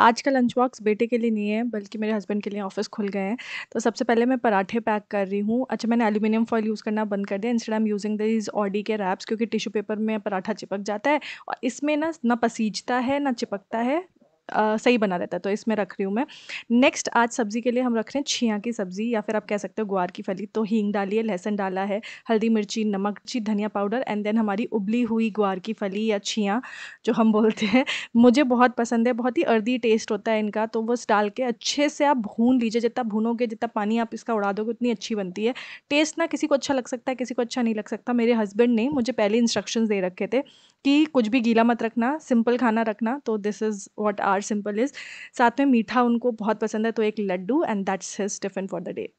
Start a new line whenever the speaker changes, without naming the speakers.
आज का lunch box बेटे के लिए नहीं है बल्कि मेरे हस्बैंड के लिए ऑफिस खुल गए हैं तो सबसे पहले मैं पराठे पैक कर रही हूँ अच्छा मैंने एल्यूमिनियम फॉल यूज़ करना बंद कर दिया instead I am using these ऑडी के रैप्स क्योंकि टिश्यू पेपर में पराठा चिपक जाता है और इसमें ना ना पसीजता है ना चिपकता है आ, सही बना रहता है तो इसमें रख रही हूँ मैं नेक्स्ट आज सब्ज़ी के लिए हम रख रहे हैं छिया की सब्ज़ी या फिर आप कह सकते हो ग्वार की फली तो हींग डाली है लहसन डाला है हल्दी मिर्ची नमक मिर्ची धनिया पाउडर एंड देन हमारी उबली हुई ग्वार की फली या छिया जो हम बोलते हैं मुझे बहुत पसंद है बहुत ही अर्दी टेस्ट होता है इनका तो वो डाल के अच्छे से आप भून लीजिए जितना भूनोगे जितना पानी आप इसका उड़ा दोगे उतनी अच्छी बनती है टेस्ट ना किसी को अच्छा लग सकता है किसी को अच्छा नहीं लग सकता मेरे हस्बैंड ने मुझे पहले इंस्ट्रक्शंस दे रखे थे कि कुछ भी गीला मत रखना सिंपल खाना रखना तो this is what are simple is साथ में मीठा उनको बहुत पसंद है तो एक laddu and that's his tiffin for the day